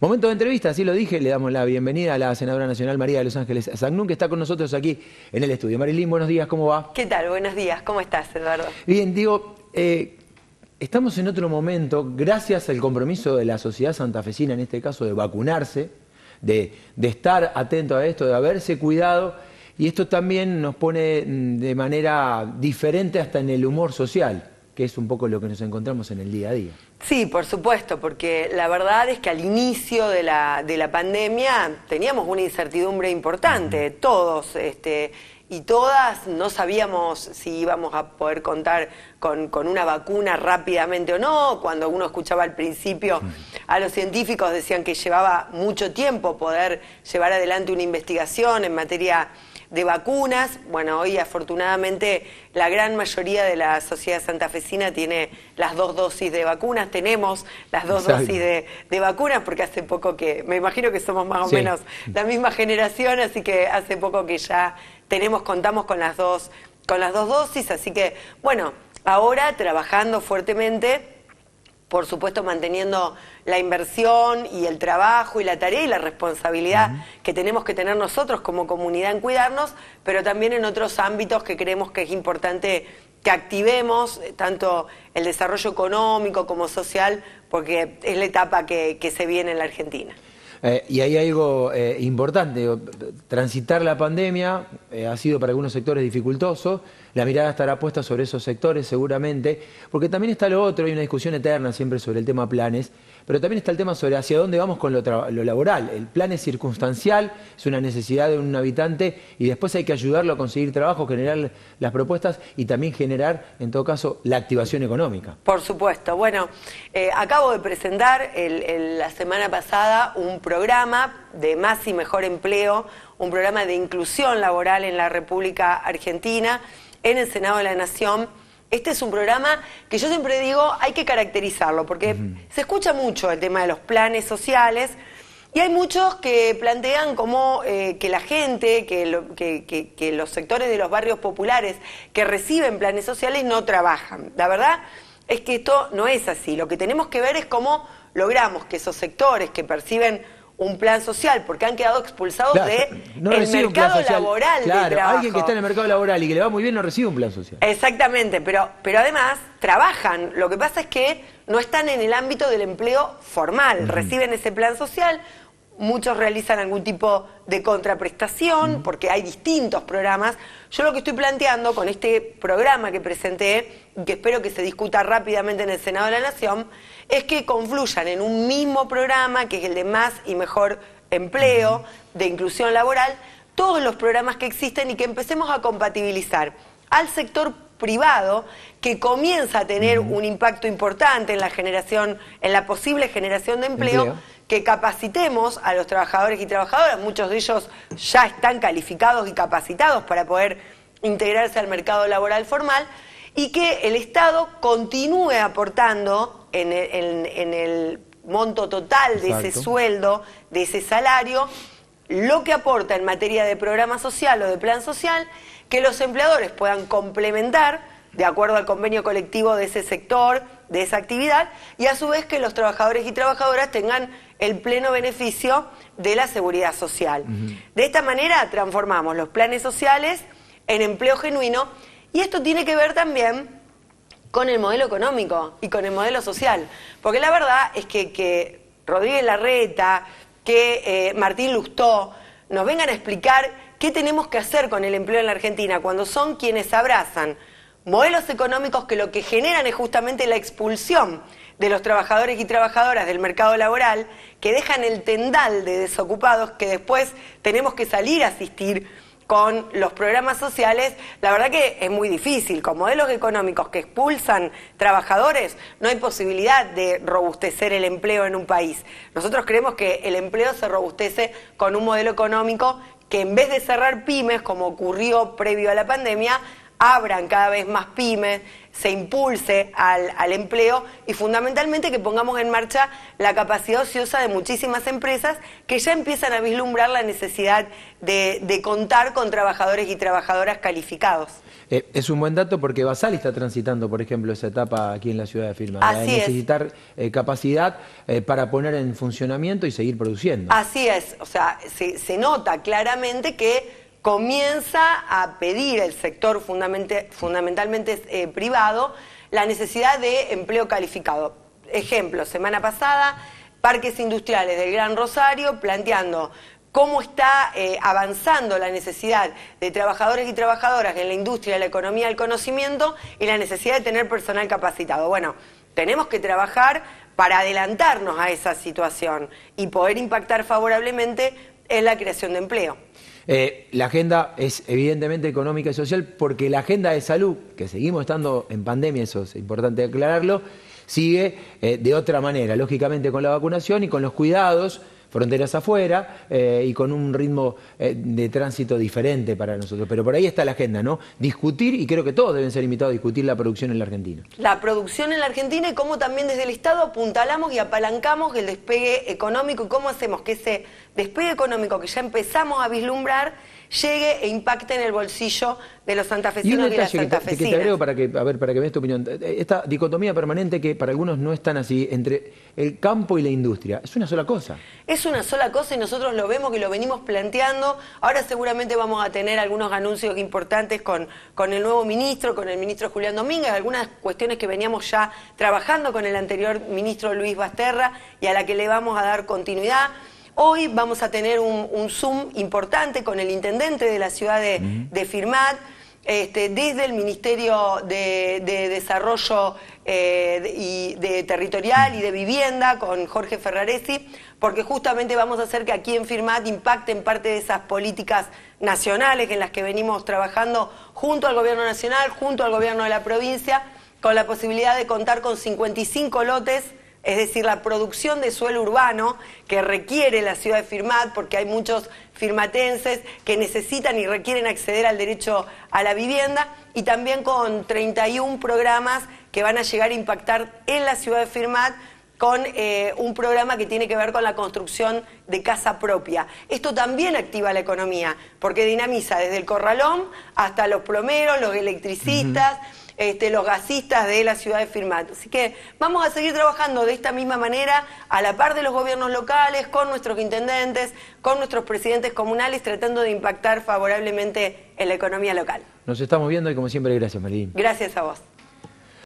Momento de entrevista, así lo dije, le damos la bienvenida a la senadora nacional María de Los Ángeles Zagnún, que está con nosotros aquí en el estudio. Marilín, buenos días, ¿cómo va? ¿Qué tal? Buenos días, ¿cómo estás, Eduardo? Bien, digo, eh, estamos en otro momento, gracias al compromiso de la sociedad santafesina, en este caso de vacunarse, de estar atento a esto, de haberse cuidado, y esto también nos pone mm, de manera diferente hasta en el humor social que es un poco lo que nos encontramos en el día a día. Sí, por supuesto, porque la verdad es que al inicio de la, pandemia teníamos una incertidumbre importante, todos este, y todas no sabíamos si íbamos a poder contar con, con, una vacuna rápidamente o no, cuando uno escuchaba al principio a los científicos decían que llevaba mucho tiempo poder llevar adelante una investigación en materia de vacunas. Bueno, hoy afortunadamente la gran mayoría de la sociedad santafesina tiene las dos dosis de vacunas, tenemos las dos dosis de, vacunas, porque hace poco que, me imagino que somos más o menos la misma generación, así que hace poco que ya tenemos, contamos con las dos, con las dos dosis, así que bueno, ahora trabajando fuertemente por supuesto manteniendo la inversión y el trabajo y la tarea y la responsabilidad que tenemos que tener nosotros como comunidad en cuidarnos, pero también en otros ámbitos que creemos que es importante que activemos, eh, tanto el desarrollo económico como social, porque es la etapa que, se viene en la Argentina. Eh, y hay algo eh, importante, transitar la pandemia ha sido para algunos sectores dificultoso, la mirada estará puesta sobre esos sectores seguramente, porque también está lo otro, hay una discusión eterna siempre sobre el tema planes, pero también está el tema sobre hacia dónde vamos con lo, laboral. El plan es circunstancial, es una necesidad de un habitante y después hay que ayudarlo a conseguir trabajo, generar las propuestas y también generar, en todo caso, la activación económica. Por supuesto. Bueno, eh, acabo de presentar la semana pasada un programa de más y mejor empleo, un programa de inclusión laboral en la República Argentina en el Senado de la Nación. Este es un programa que yo siempre digo hay que caracterizarlo, porque se escucha mucho el tema de los planes sociales y hay muchos que plantean como eh, que la gente, que, los sectores de los barrios populares que reciben planes sociales no trabajan. La verdad es que esto no es así. Lo que tenemos que ver es cómo logramos que esos sectores que perciben un plan social, porque han quedado expulsados del de mercado laboral claro, Alguien que está en el mercado laboral y que le va muy bien no recibe un plan social. Exactamente, pero, pero además trabajan. Lo que pasa es que no están en el ámbito del empleo formal, reciben ese plan social muchos realizan algún tipo de contraprestación, porque hay distintos programas. Yo lo que estoy planteando con este programa que presenté, y que espero que se discuta rápidamente en el Senado de la Nación, es que confluyan en un mismo programa, que es el de más y mejor empleo, de inclusión laboral, todos los programas que existen y que empecemos a compatibilizar al sector privado que comienza a tener un impacto importante en la generación, en la posible generación de empleo, que capacitemos a los trabajadores y trabajadoras, muchos de ellos ya están calificados y capacitados para poder integrarse al mercado laboral formal, y que el Estado continúe aportando en el, monto total de ese sueldo, de ese salario, lo que aporta en materia de programa social o de plan social, que los empleadores puedan complementar de acuerdo al convenio colectivo de ese sector, de esa actividad, y a su vez que los trabajadores y trabajadoras tengan el pleno beneficio de la seguridad social. De esta manera transformamos los planes sociales en empleo genuino y esto tiene que ver también con el modelo económico y con el modelo social, porque la verdad es que, que Rodríguez Larreta, que eh, Martín Lustó nos vengan a explicar qué tenemos que hacer con el empleo en la Argentina cuando son quienes abrazan modelos económicos que lo que generan es justamente la expulsión de los trabajadores y trabajadoras del mercado laboral, que dejan el tendal de desocupados que después tenemos que salir a asistir con los programas sociales, la verdad que es muy difícil. Con modelos económicos que expulsan trabajadores, no hay posibilidad de robustecer el empleo en un país. Nosotros creemos que el empleo se robustece con un modelo económico que en vez de cerrar pymes, como ocurrió previo a la pandemia, abran cada vez más pymes, se impulse al, empleo y fundamentalmente que pongamos en marcha la capacidad ociosa de muchísimas empresas que ya empiezan a vislumbrar la necesidad de, contar con trabajadores y trabajadoras calificados. Eh, es un buen dato porque Basal está transitando, por ejemplo, esa etapa aquí en la ciudad de Firma. Así de eh, necesitar eh, capacidad para poner en funcionamiento y seguir produciendo. Así es, o sea, se, se nota claramente que comienza a pedir el sector fundamentalmente eh, privado la necesidad de empleo calificado. Ejemplo, semana pasada, parques industriales del Gran Rosario planteando cómo está eh, avanzando la necesidad de trabajadores y trabajadoras en la industria, la economía, el conocimiento y la necesidad de tener personal capacitado. Bueno, tenemos que trabajar para adelantarnos a esa situación y poder impactar favorablemente es la creación de empleo. Eh, la agenda es evidentemente económica y social porque la agenda de salud, que seguimos estando en pandemia, eso es importante aclararlo, sigue eh, de otra manera, lógicamente con la vacunación y con los cuidados fronteras afuera eh, y con un ritmo eh, de tránsito diferente para nosotros. Pero por ahí está la agenda, ¿no? Discutir, y creo que todos deben ser invitados a discutir la producción en la Argentina. La producción en la Argentina y cómo también desde el Estado apuntalamos y apalancamos el despegue económico y cómo hacemos que ese despegue económico que ya empezamos a vislumbrar llegue e impacte en el bolsillo de los santafesinos y, y las Que, te agrego para que, a ver, para que veas tu opinión. Eh, eh, esta dicotomía permanente que para algunos no es tan así, entre el campo y la industria, es una sola cosa. Es una sola cosa y nosotros lo vemos que lo venimos planteando. Ahora seguramente vamos a tener algunos anuncios importantes con, con el nuevo ministro, con el ministro Julián Domínguez, algunas cuestiones que veníamos ya trabajando con el anterior ministro Luis Basterra y a la que le vamos a dar continuidad. Hoy vamos a tener un, Zoom importante con el intendente de la ciudad de, Firmat. Este, desde el Ministerio de, Desarrollo eh, y Territorial y de Vivienda con Jorge Ferraresi, porque justamente vamos a hacer que aquí en Firmat impacten parte de esas políticas nacionales en las que venimos trabajando junto al Gobierno Nacional, junto al Gobierno de la provincia, con la posibilidad de contar con 55 lotes es decir, la producción de suelo urbano que requiere la ciudad de Firmat, porque hay muchos firmatenses que necesitan y requieren acceder al derecho a la vivienda, y también con 31 programas que van a llegar a impactar en la ciudad de Firmat con eh, un programa que tiene que ver con la construcción de casa propia. Esto también activa la economía, porque dinamiza desde el corralón hasta los plomeros, los electricistas. Este, los gasistas de la ciudad de Firmat. Así que vamos a seguir trabajando de esta misma manera, a la par de los gobiernos locales, con nuestros intendentes, con nuestros presidentes comunales, tratando de impactar favorablemente en la economía local. Nos estamos viendo y como siempre, gracias, marín Gracias a vos.